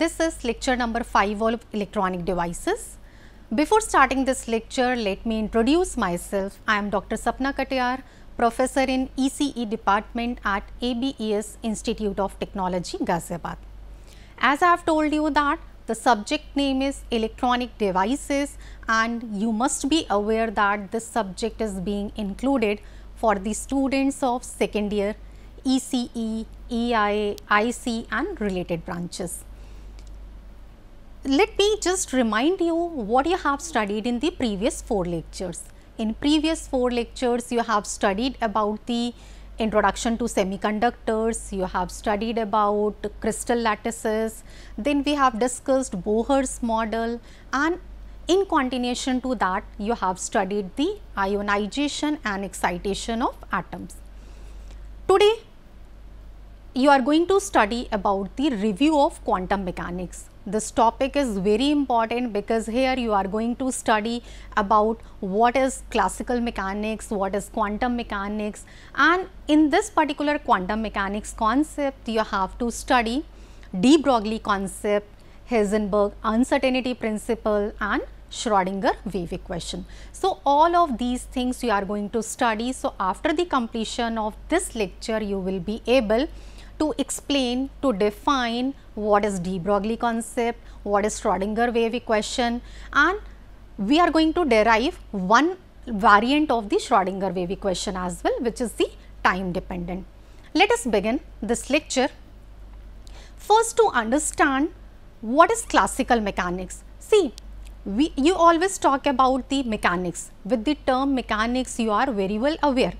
This is lecture number 5 of electronic devices. Before starting this lecture, let me introduce myself. I am Dr. Sapna Katyar, professor in ECE department at ABES Institute of Technology, Ghaziabad. As I have told you that the subject name is electronic devices and you must be aware that this subject is being included for the students of second year ECE, EIA, IC and related branches let me just remind you what you have studied in the previous four lectures. In previous four lectures, you have studied about the introduction to semiconductors, you have studied about crystal lattices, then we have discussed Bohr's model and in continuation to that you have studied the ionization and excitation of atoms. Today you are going to study about the review of quantum mechanics. This topic is very important because here you are going to study about what is classical mechanics, what is quantum mechanics and in this particular quantum mechanics concept you have to study de Broglie concept, Heisenberg uncertainty principle and Schrodinger wave equation. So, all of these things you are going to study. So, after the completion of this lecture, you will be able to explain, to define what is de Broglie concept, what is Schrodinger wave equation and we are going to derive one variant of the Schrodinger wave equation as well which is the time dependent. Let us begin this lecture. First to understand what is classical mechanics. See we, you always talk about the mechanics with the term mechanics you are very well aware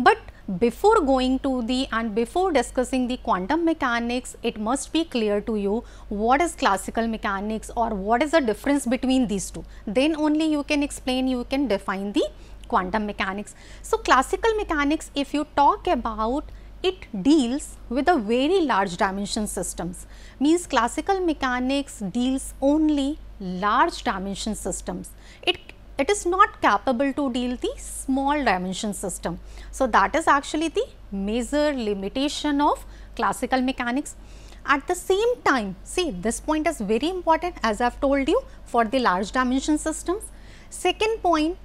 but before going to the and before discussing the quantum mechanics, it must be clear to you what is classical mechanics or what is the difference between these two. Then only you can explain, you can define the quantum mechanics. So, classical mechanics if you talk about it deals with a very large dimension systems means classical mechanics deals only large dimension systems it is not capable to deal the small dimension system. So, that is actually the major limitation of classical mechanics. At the same time, see this point is very important as I have told you for the large dimension systems. Second point,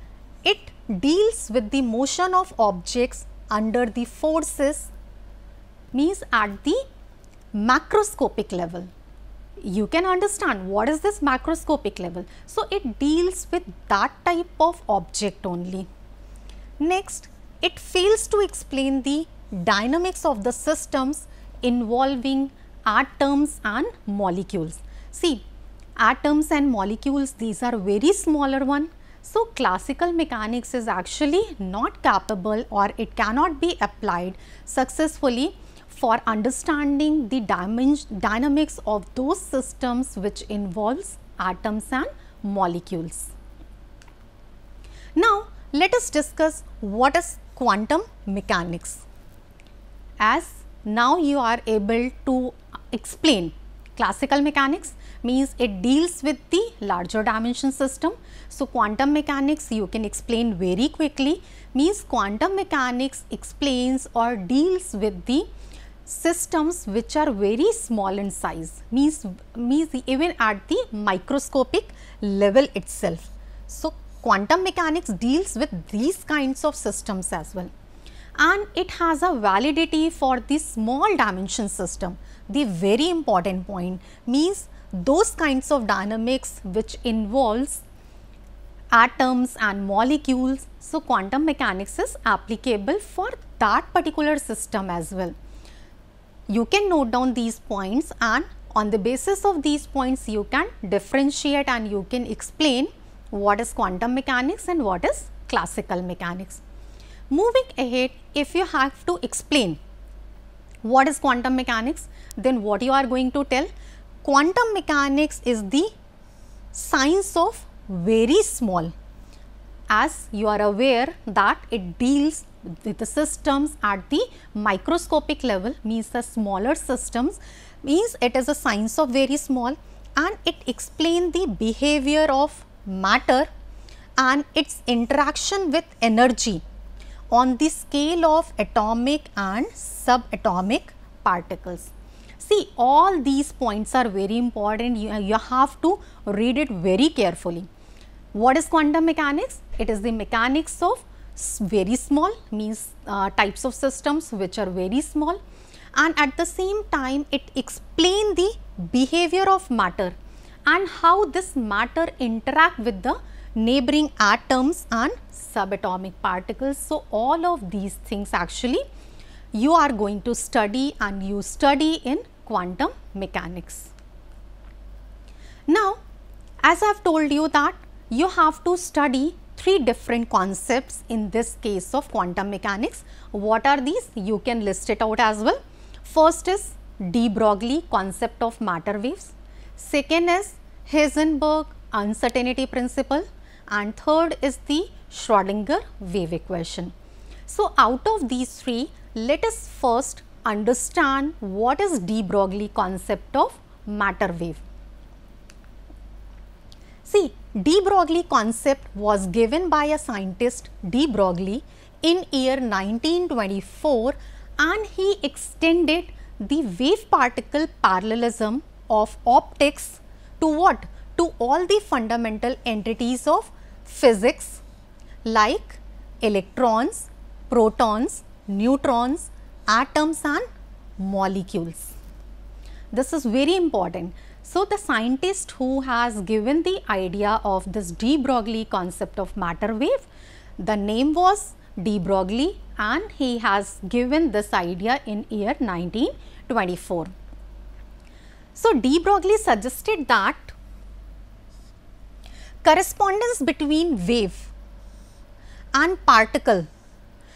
it deals with the motion of objects under the forces means at the macroscopic level you can understand what is this macroscopic level. So, it deals with that type of object only. Next, it fails to explain the dynamics of the systems involving atoms and molecules. See, atoms and molecules, these are very smaller one. So, classical mechanics is actually not capable or it cannot be applied successfully for understanding the dynamics of those systems which involves atoms and molecules. Now, let us discuss what is quantum mechanics. As now you are able to explain classical mechanics means it deals with the larger dimension system. So, quantum mechanics you can explain very quickly means quantum mechanics explains or deals with the systems which are very small in size means means even at the microscopic level itself. So, quantum mechanics deals with these kinds of systems as well and it has a validity for the small dimension system. The very important point means those kinds of dynamics which involves atoms and molecules. So, quantum mechanics is applicable for that particular system as well you can note down these points and on the basis of these points you can differentiate and you can explain what is quantum mechanics and what is classical mechanics. Moving ahead, if you have to explain what is quantum mechanics, then what you are going to tell? Quantum mechanics is the science of very small as you are aware that it deals with the systems at the microscopic level means the smaller systems means it is a science of very small and it explains the behavior of matter and its interaction with energy on the scale of atomic and subatomic particles. See all these points are very important you, you have to read it very carefully. What is quantum mechanics? It is the mechanics of very small means uh, types of systems which are very small and at the same time it explain the behavior of matter and how this matter interact with the neighboring atoms and subatomic particles. So, all of these things actually you are going to study and you study in quantum mechanics. Now, as I have told you that you have to study three different concepts in this case of quantum mechanics. What are these? You can list it out as well. First is de Broglie concept of matter waves. Second is Heisenberg uncertainty principle and third is the Schrodinger wave equation. So, out of these three, let us first understand what is de Broglie concept of matter wave. See, de Broglie concept was given by a scientist de Broglie in year 1924 and he extended the wave particle parallelism of optics to what? To all the fundamental entities of physics like electrons, protons, neutrons, atoms and molecules. This is very important. So the scientist who has given the idea of this de Broglie concept of matter wave, the name was de Broglie and he has given this idea in year 1924. So de Broglie suggested that correspondence between wave and particle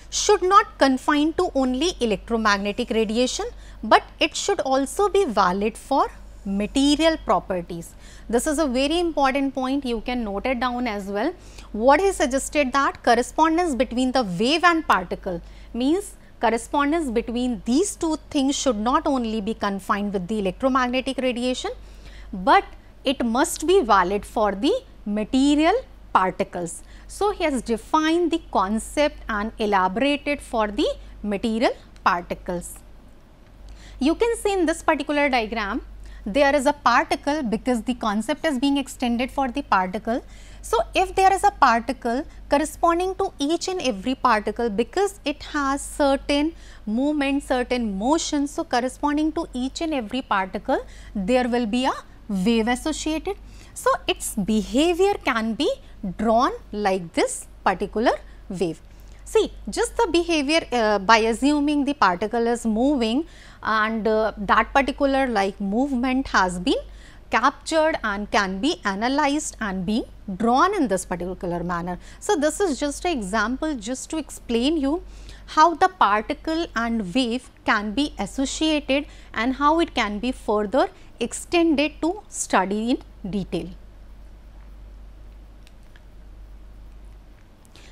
should not confine to only electromagnetic radiation, but it should also be valid for material properties. This is a very important point you can note it down as well. What he suggested that correspondence between the wave and particle means correspondence between these two things should not only be confined with the electromagnetic radiation, but it must be valid for the material particles. So, he has defined the concept and elaborated for the material particles. You can see in this particular diagram there is a particle because the concept is being extended for the particle. So, if there is a particle corresponding to each and every particle because it has certain movement, certain motion. So, corresponding to each and every particle there will be a wave associated. So, its behavior can be drawn like this particular wave. See just the behavior uh, by assuming the particle is moving and uh, that particular like movement has been captured and can be analyzed and being drawn in this particular manner. So, this is just an example just to explain you how the particle and wave can be associated and how it can be further extended to study in detail.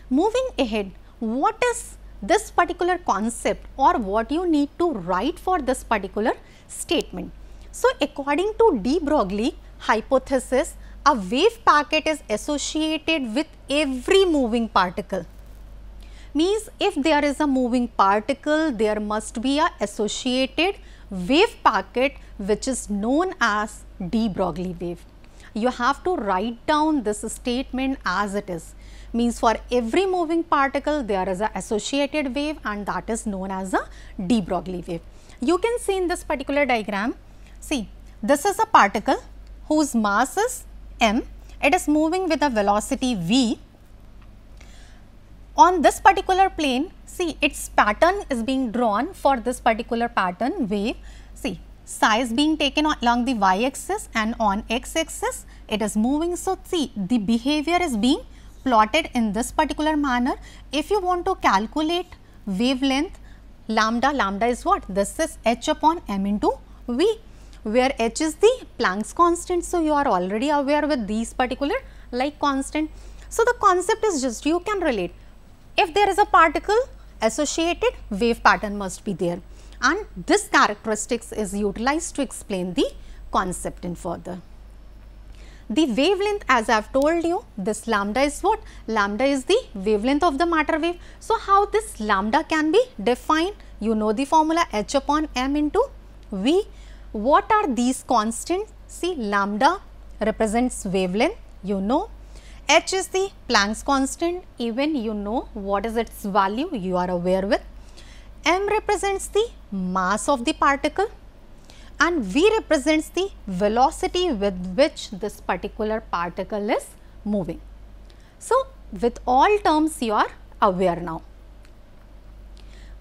Moving ahead, what is this particular concept or what you need to write for this particular statement. So, according to de Broglie hypothesis, a wave packet is associated with every moving particle. Means if there is a moving particle, there must be a associated wave packet which is known as de Broglie wave. You have to write down this statement as it is means for every moving particle there is an associated wave and that is known as a de Broglie wave. You can see in this particular diagram, see this is a particle whose mass is m, it is moving with a velocity v. On this particular plane, see its pattern is being drawn for this particular pattern wave. See size being taken along the y axis and on x axis it is moving. So, see the behavior is being plotted in this particular manner. If you want to calculate wavelength lambda, lambda is what? This is h upon m into v where h is the Planck's constant. So, you are already aware with these particular like constant. So, the concept is just you can relate. If there is a particle associated wave pattern must be there and this characteristics is utilized to explain the concept in further the wavelength as I have told you this lambda is what? Lambda is the wavelength of the matter wave. So, how this lambda can be defined? You know the formula h upon m into v. What are these constants? See lambda represents wavelength you know. H is the Planck's constant even you know what is its value you are aware with. M represents the mass of the particle and V represents the velocity with which this particular particle is moving. So, with all terms you are aware now.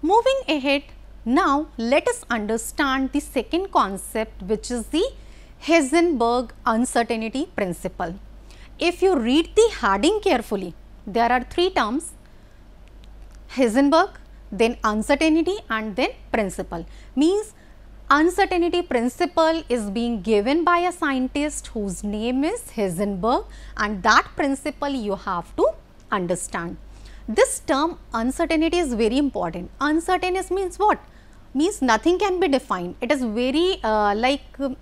Moving ahead now let us understand the second concept which is the Heisenberg uncertainty principle. If you read the heading carefully there are three terms Heisenberg then uncertainty and then principle means uncertainty principle is being given by a scientist whose name is Heisenberg and that principle you have to understand. This term uncertainty is very important. Uncertainty means what? Means nothing can be defined. It is very uh, like um,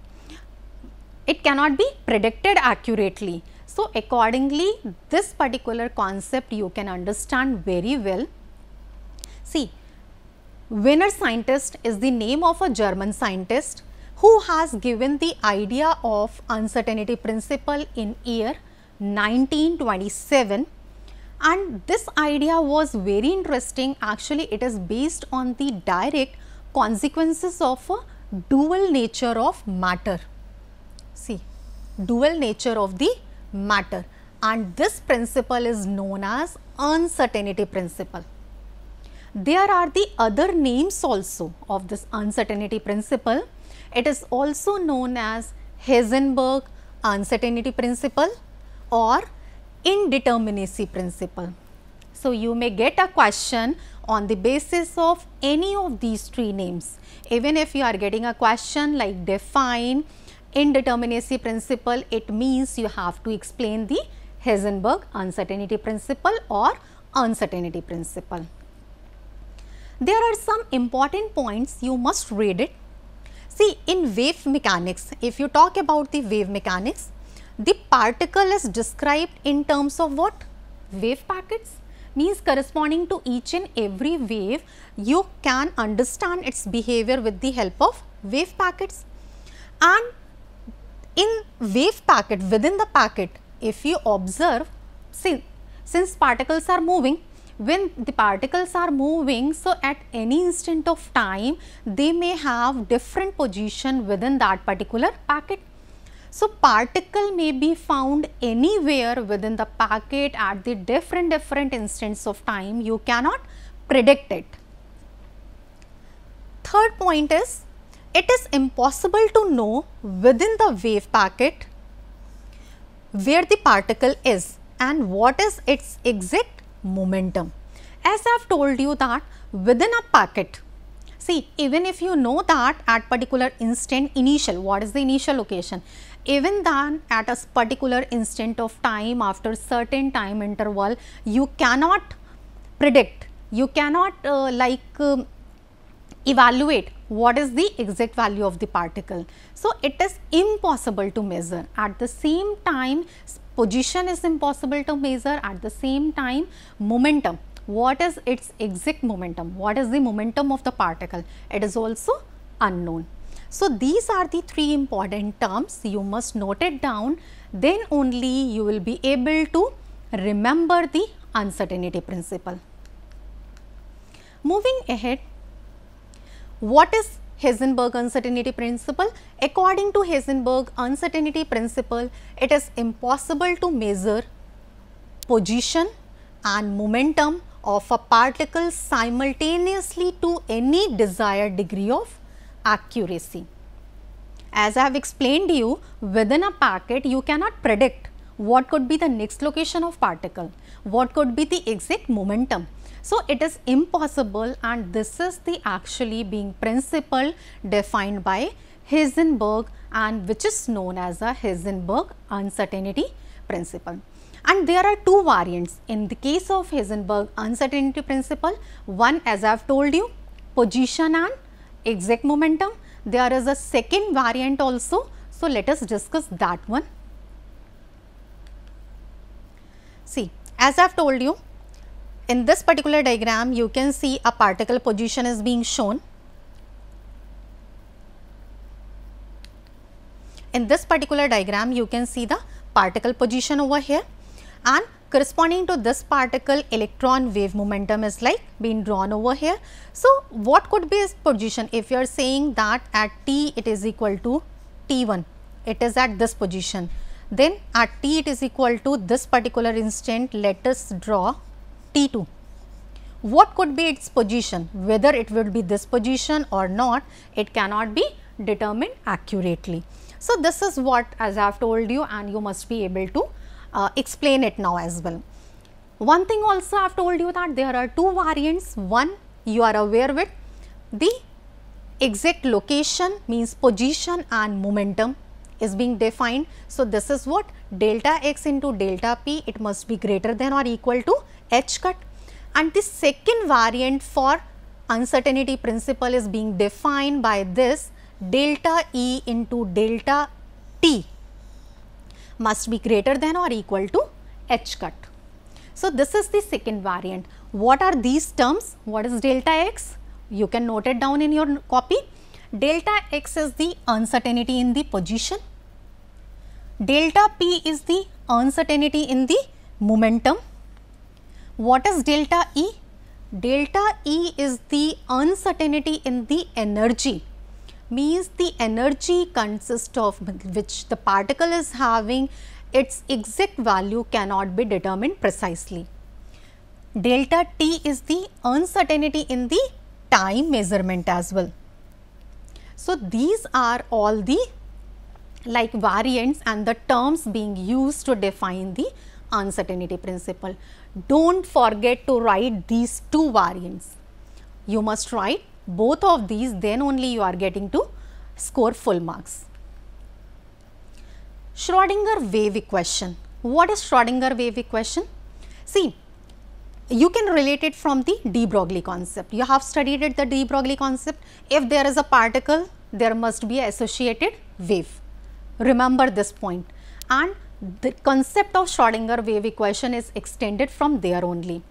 it cannot be predicted accurately. So, accordingly this particular concept you can understand very well. See Winner scientist is the name of a German scientist who has given the idea of uncertainty principle in year 1927 and this idea was very interesting actually it is based on the direct consequences of a dual nature of matter see dual nature of the matter and this principle is known as uncertainty principle there are the other names also of this uncertainty principle. It is also known as Heisenberg uncertainty principle or indeterminacy principle. So, you may get a question on the basis of any of these three names. Even if you are getting a question like define indeterminacy principle, it means you have to explain the Heisenberg uncertainty principle or uncertainty principle. There are some important points you must read it. See in wave mechanics, if you talk about the wave mechanics, the particle is described in terms of what? Wave packets means corresponding to each and every wave, you can understand its behavior with the help of wave packets. And in wave packet, within the packet, if you observe, see, since particles are moving, when the particles are moving so at any instant of time they may have different position within that particular packet. So, particle may be found anywhere within the packet at the different different instants of time you cannot predict it. Third point is it is impossible to know within the wave packet where the particle is and what is its exact momentum. As I have told you that within a packet, see even if you know that at particular instant initial, what is the initial location? Even then at a particular instant of time after certain time interval, you cannot predict, you cannot uh, like uh, evaluate what is the exact value of the particle. So, it is impossible to measure. At the same time, position is impossible to measure at the same time momentum what is its exact momentum what is the momentum of the particle it is also unknown so these are the three important terms you must note it down then only you will be able to remember the uncertainty principle moving ahead what is Heisenberg uncertainty principle. According to Heisenberg uncertainty principle, it is impossible to measure position and momentum of a particle simultaneously to any desired degree of accuracy. As I have explained to you, within a packet you cannot predict what could be the next location of particle, what could be the exact momentum. So, it is impossible and this is the actually being principle defined by Heisenberg and which is known as a Heisenberg uncertainty principle. And there are two variants in the case of Heisenberg uncertainty principle, one as I have told you position and exact momentum, there is a second variant also. So, let us discuss that one. See, as I have told you in this particular diagram you can see a particle position is being shown. In this particular diagram you can see the particle position over here and corresponding to this particle electron wave momentum is like being drawn over here. So, what could be its position if you are saying that at t it is equal to t1 it is at this position then at t it is equal to this particular instant let us draw T2. What could be its position, whether it will be this position or not, it cannot be determined accurately. So, this is what as I have told you and you must be able to uh, explain it now as well. One thing also I have told you that there are two variants, one you are aware with the exact location means position and momentum is being defined. So, this is what delta x into delta p it must be greater than or equal to h cut and the second variant for uncertainty principle is being defined by this delta E into delta T must be greater than or equal to H cut. So, this is the second variant. What are these terms? What is delta x? You can note it down in your copy delta x is the uncertainty in the position, delta p is the uncertainty in the momentum. What is delta E? Delta E is the uncertainty in the energy means the energy consists of which the particle is having its exact value cannot be determined precisely. Delta t is the uncertainty in the time measurement as well. So, these are all the like variants and the terms being used to define the uncertainty principle. Do not forget to write these two variants. You must write both of these then only you are getting to score full marks. Schrodinger wave equation. What is Schrodinger wave equation? See you can relate it from the de Broglie concept. You have studied it, the de Broglie concept. If there is a particle, there must be a associated wave. Remember this And the concept of Schrodinger wave equation is extended from there only.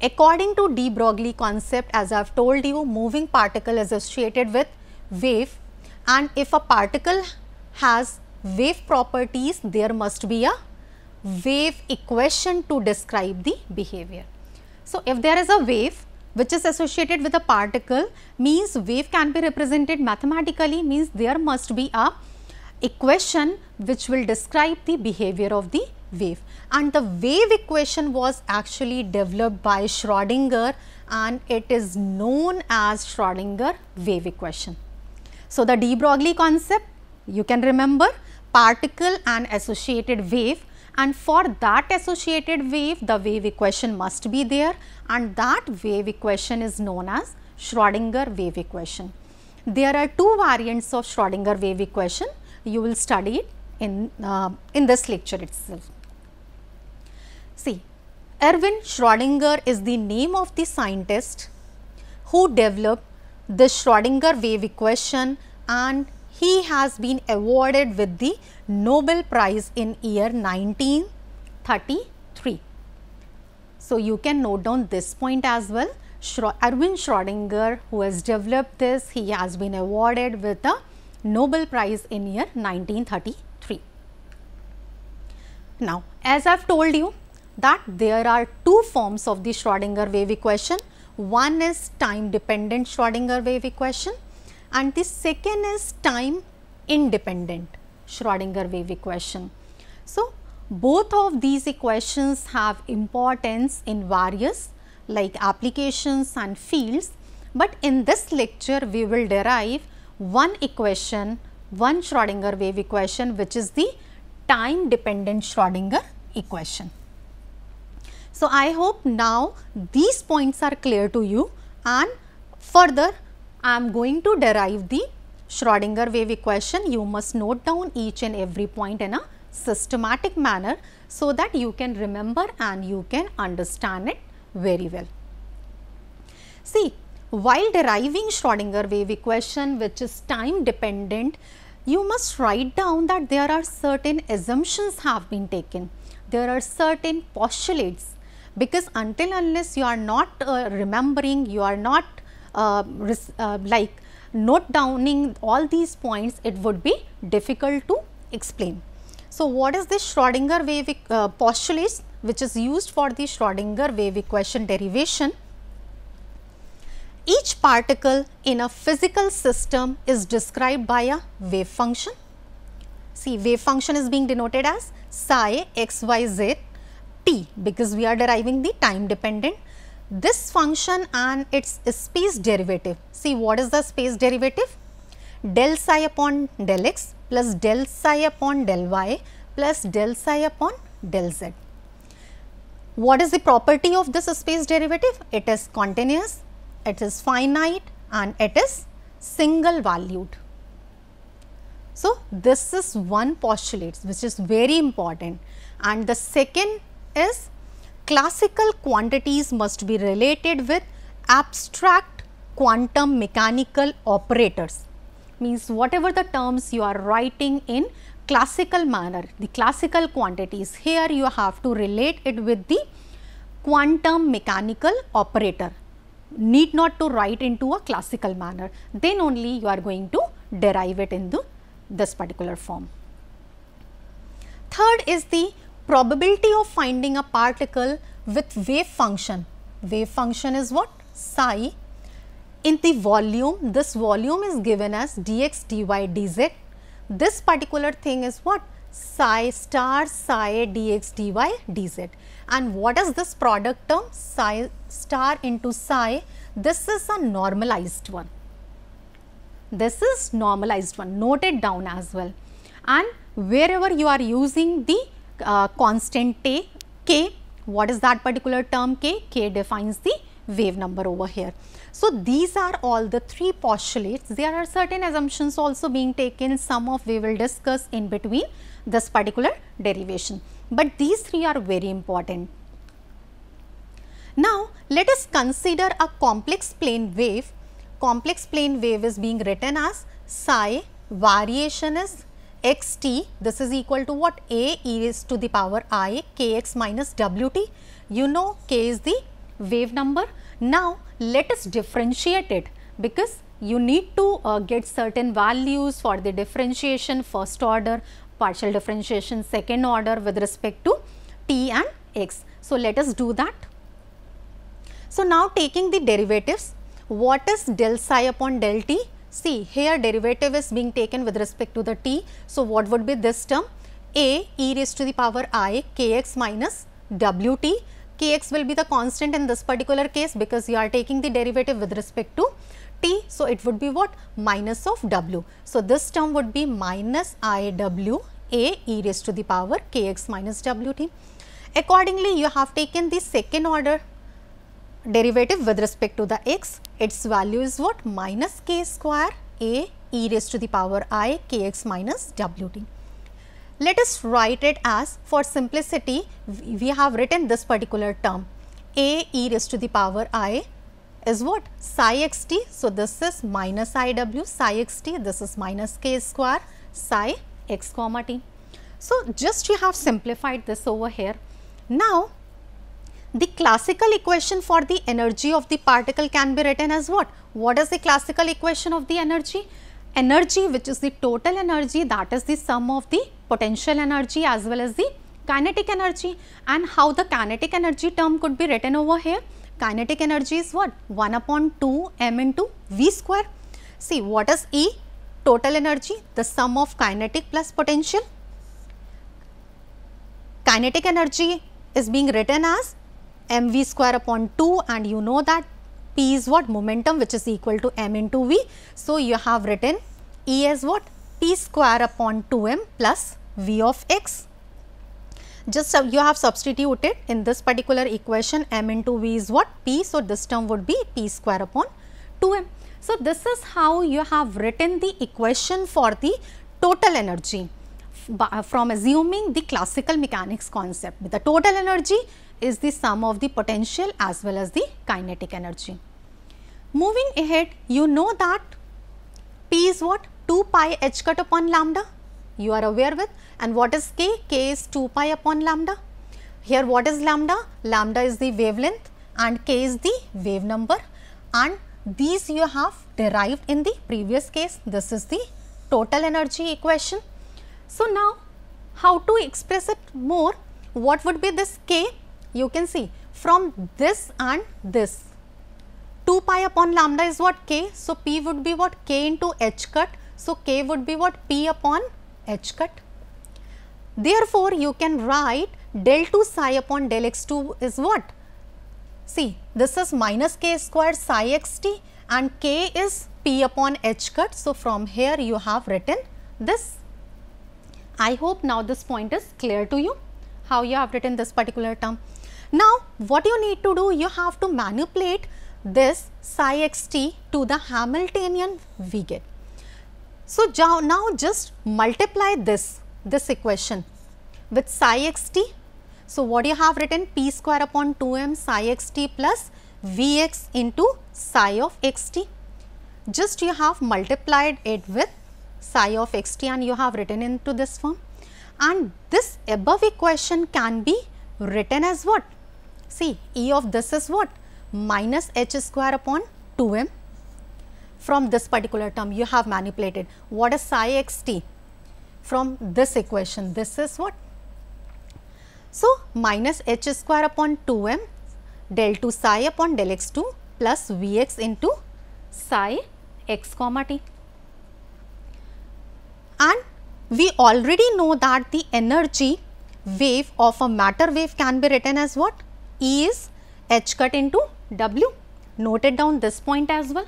According to de Broglie concept, as I have told you, moving particle is associated with wave and if a particle has wave properties, there must be a wave equation to describe the behavior. So, if there is a wave which is associated with a particle means wave can be represented mathematically means there must be a equation which will describe the behavior of the wave and the wave equation was actually developed by Schrodinger and it is known as Schrodinger wave equation. So, the de Broglie concept you can remember particle and associated wave and for that associated wave the wave equation must be there and that wave equation is known as Schrodinger wave equation. There are two variants of Schrodinger wave equation you will study it in, uh, in this lecture itself. See Erwin Schrodinger is the name of the scientist who developed the Schrodinger wave equation and he has been awarded with the Nobel Prize in year 1933. So, you can note down this point as well. Schro Erwin Schrodinger who has developed this, he has been awarded with the Nobel Prize in year 1933. Now, as I have told you that there are two forms of the Schrodinger wave equation. One is time dependent Schrodinger wave equation and the second is time independent Schrodinger wave equation. So, both of these equations have importance in various like applications and fields, but in this lecture we will derive one equation, one Schrodinger wave equation which is the time dependent Schrodinger equation. So, I hope now these points are clear to you and further I am going to derive the Schrodinger wave equation. You must note down each and every point in a systematic manner so that you can remember and you can understand it very well. See, while deriving Schrodinger wave equation which is time dependent, you must write down that there are certain assumptions have been taken. There are certain postulates because until unless you are not uh, remembering, you are not um, um, like note downing all these points it would be difficult to explain. So, what is this Schrodinger wave uh, postulates which is used for the Schrodinger wave equation derivation? Each particle in a physical system is described by a wave function. See wave function is being denoted as psi x y z t because we are deriving the time dependent this function and its space derivative. See what is the space derivative? Del psi upon del x plus del psi upon del y plus del psi upon del z. What is the property of this space derivative? It is continuous, it is finite and it is single valued. So, this is one postulate which is very important and the second is classical quantities must be related with abstract quantum mechanical operators means whatever the terms you are writing in classical manner the classical quantities here you have to relate it with the quantum mechanical operator need not to write into a classical manner then only you are going to derive it in the, this particular form. Third is the probability of finding a particle with wave function. Wave function is what? Psi. In the volume, this volume is given as dx, dy, dz. This particular thing is what? Psi star psi dx, dy, dz. And what is this product term? Psi star into psi. This is a normalized one. This is normalized one. Note it down as well. And wherever you are using the uh, constant k. What is that particular term k? k defines the wave number over here. So, these are all the three postulates. There are certain assumptions also being taken, some of we will discuss in between this particular derivation, but these three are very important. Now, let us consider a complex plane wave. Complex plane wave is being written as psi variation is x t this is equal to what a e is to the power i k x minus w t. You know k is the wave number. Now, let us differentiate it because you need to uh, get certain values for the differentiation first order, partial differentiation second order with respect to t and x. So, let us do that. So, now taking the derivatives, what is del psi upon del t? See, here derivative is being taken with respect to the t. So, what would be this term? a e raised to the power i kx minus wt. kx will be the constant in this particular case because you are taking the derivative with respect to t. So, it would be what? Minus of w. So, this term would be minus i w a e raised to the power kx minus wt. Accordingly, you have taken the second order derivative with respect to the x, its value is what? Minus k square a e raised to the power i kx minus wt. Let us write it as for simplicity, we have written this particular term a e raised to the power i is what psi x t. So, this is minus i w psi x t this is minus k square psi x comma t. So, just you have simplified this over here. Now, the classical equation for the energy of the particle can be written as what? What is the classical equation of the energy? Energy which is the total energy that is the sum of the potential energy as well as the kinetic energy and how the kinetic energy term could be written over here. Kinetic energy is what? 1 upon 2 m into v square. See what is E? Total energy, the sum of kinetic plus potential. Kinetic energy is being written as mv square upon 2 and you know that p is what momentum which is equal to m into v. So, you have written E as what p square upon 2m plus v of x. Just uh, you have substituted in this particular equation m into v is what p. So, this term would be p square upon 2m. So, this is how you have written the equation for the total energy from assuming the classical mechanics concept. The total energy is the sum of the potential as well as the kinetic energy. Moving ahead, you know that P is what? 2 pi h cut upon lambda, you are aware with and what is k? k is 2 pi upon lambda. Here what is lambda? Lambda is the wavelength and k is the wave number and these you have derived in the previous case. This is the total energy equation. So, now how to express it more? What would be this k? you can see from this and this 2 pi upon lambda is what k. So, p would be what k into h cut. So, k would be what p upon h cut. Therefore, you can write del 2 psi upon del x 2 is what? See this is minus k square psi x t and k is p upon h cut. So, from here you have written this. I hope now this point is clear to you how you have written this particular term. Now, what you need to do, you have to manipulate this psi xt to the Hamiltonian we get. So, now just multiply this, this equation with psi xt. So, what you have written p square upon 2m psi xt plus vx into psi of xt. Just you have multiplied it with psi of xt and you have written into this form. And this above equation can be written as what? See E of this is what? Minus h square upon 2m from this particular term you have manipulated. What is psi x t? From this equation this is what? So, minus h square upon 2m del 2 psi upon del x 2 plus v x into psi x comma t. And we already know that the energy wave of a matter wave can be written as what? E is H cut into W. Note it down this point as well.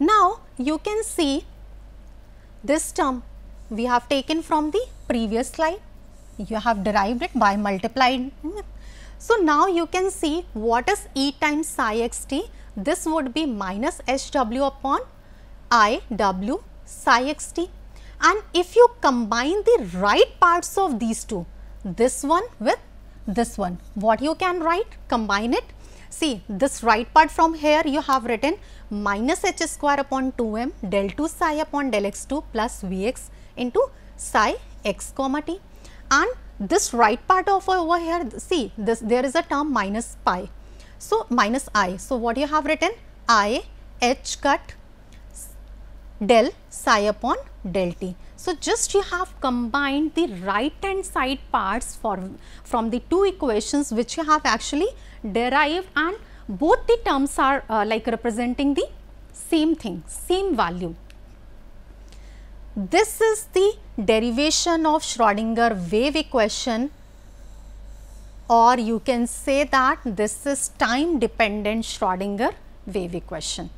Now, you can see this term we have taken from the previous slide. You have derived it by multiplying. So, now you can see what is E times psi x t. This would be minus h w upon i w psi x t. And if you combine the right parts of these two, this one with this one. What you can write? Combine it. See this right part from here you have written minus h square upon 2m del 2 psi upon del x2 plus vx into psi x comma t and this right part of over here see this there is a term minus pi. So, minus i. So, what you have written i h cut del psi upon del t. So, just you have combined the right hand side parts for, from the two equations which you have actually derived and both the terms are uh, like representing the same thing, same value. This is the derivation of Schrodinger wave equation or you can say that this is time dependent Schrodinger wave equation.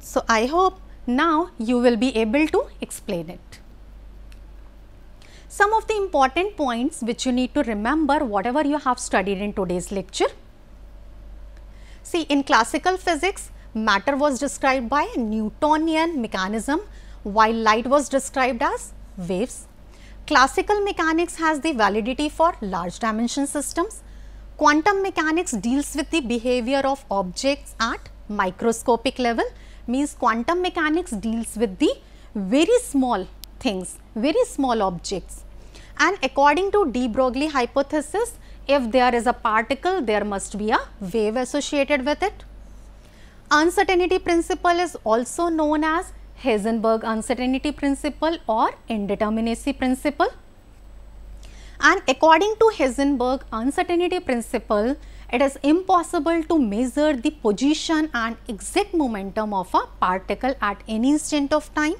So, I hope now, you will be able to explain it. Some of the important points which you need to remember whatever you have studied in today's lecture. See in classical physics matter was described by a Newtonian mechanism while light was described as waves. Classical mechanics has the validity for large dimension systems. Quantum mechanics deals with the behavior of objects at microscopic level means quantum mechanics deals with the very small things, very small objects. And according to de Broglie hypothesis, if there is a particle, there must be a wave associated with it. Uncertainty principle is also known as Heisenberg uncertainty principle or indeterminacy principle. And according to Heisenberg uncertainty principle, it is impossible to measure the position and exact momentum of a particle at any instant of time.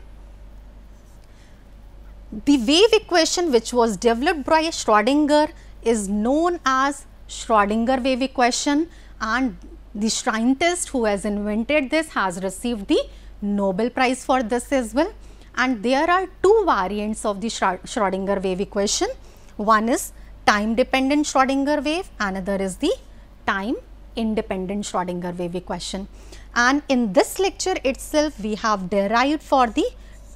The wave equation which was developed by Schrodinger is known as Schrodinger wave equation and the scientist who has invented this has received the Nobel prize for this as well and there are two variants of the Schrodinger wave equation. One is time dependent Schrodinger wave, another is the time independent Schrodinger wave equation. And in this lecture itself we have derived for the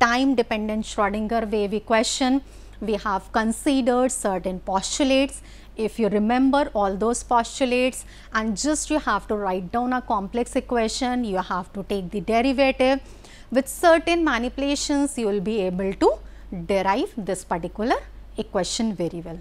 time dependent Schrodinger wave equation. We have considered certain postulates. If you remember all those postulates and just you have to write down a complex equation, you have to take the derivative. With certain manipulations you will be able to derive this particular equation very well.